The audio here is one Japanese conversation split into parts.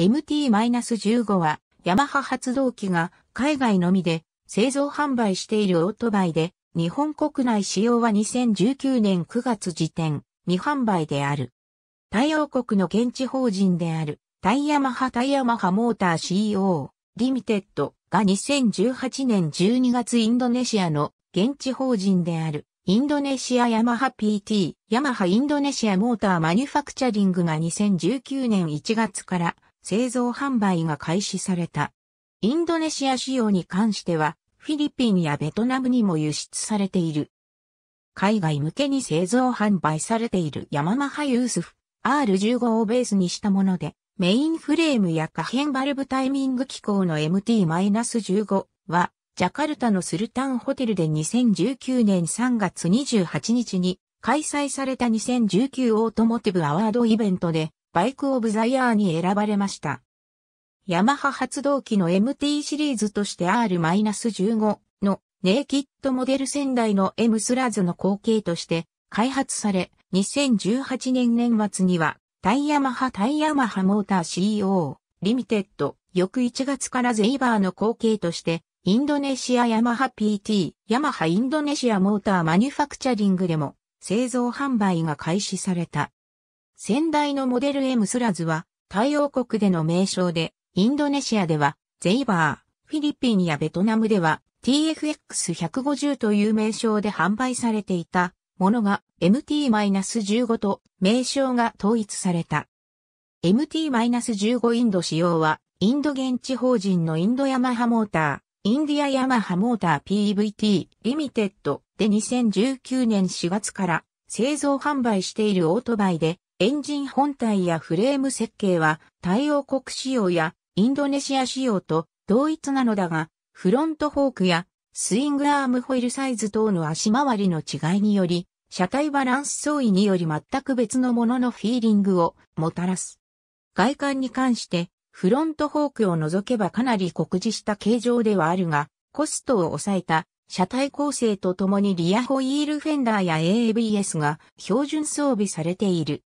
MT-15 は、ヤマハ発動機が海外のみで製造販売しているオートバイで、日本国内使用は2019年9月時点、未販売である。太陽国の現地法人である、タイヤマハタイヤマハモーター CEO、リミテッドが2018年12月インドネシアの現地法人である、インドネシアヤマハ PT、ヤマハインドネシアモーターマニュファクチャリングが2019年1月から製造販売が開始された。インドネシア仕様に関しては、フィリピンやベトナムにも輸出されている。海外向けに製造販売されているヤママハユースフ R15 をベースにしたもので、メインフレームや可変バルブタイミング機構の MT-15 は、ジャカルタのスルタンホテルで2019年3月28日に開催された2019オートモティブアワードイベントでバイクオブザイヤーに選ばれました。ヤマハ発動機の MT シリーズとして R-15 のネイキッドモデル仙台の M スラズの後継として開発され、2018年年末にはタイヤマハタイヤマハモーター CEO リミテッド翌1月からゼイバーの後継としてインドネシアヤマハ PT ヤマハインドネシアモーターマニュファクチャリングでも製造販売が開始された。先代のモデル M スラズは、太陽国での名称で、インドネシアでは、ゼイバー、フィリピンやベトナムでは、TFX150 という名称で販売されていたものが MT-15 と名称が統一された。MT-15 インド仕様はインド現地法人のインドヤマハモーター、インディアヤマハモーター PVT リミテッドで2019年4月から製造販売しているオートバイでエンジン本体やフレーム設計は太陽国仕様やインドネシア仕様と同一なのだが、フロントフォークやスイングアームホイールサイズ等の足回りの違いにより、車体バランス相違により全く別のもののフィーリングをもたらす。外観に関して、フロントフォークを除けばかなり酷似した形状ではあるが、コストを抑えた車体構成とともにリアホイールフェンダーや ABS が標準装備されている。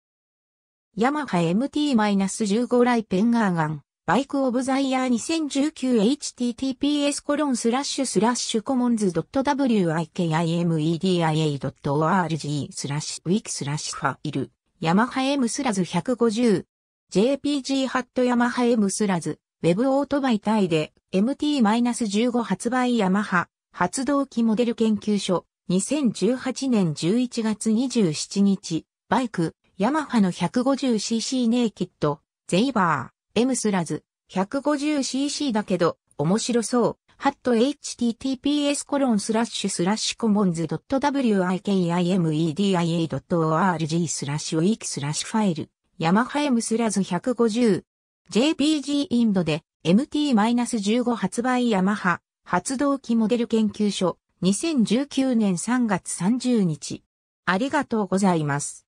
ヤマハ MT-15 ライペンガーガン、バイクオブザイヤー 2019https コロンスラッシュスラッシュコモンズ .wikimedia.org スラッシュウィキスラッシュファイル、ヤマハ M スラズ150、JPG ハットヤマハ M スラズ、ウェブオートバイタイで MT-15 発売ヤマハ、発動機モデル研究所、2018年11月27日、バイク、ヤマハの 150cc ネイキッド、ゼイバー、エムスラズ、150cc だけど、面白そう。ハット https コロンスラッシュスラッシュコモンズ .wikimedia.org スラッシュウィークスラッシュファイル、ヤマハ M スラズ 150JPG インドで MT-15 発売ヤマハ発動機モデル研究所2019年3月30日。ありがとうございます。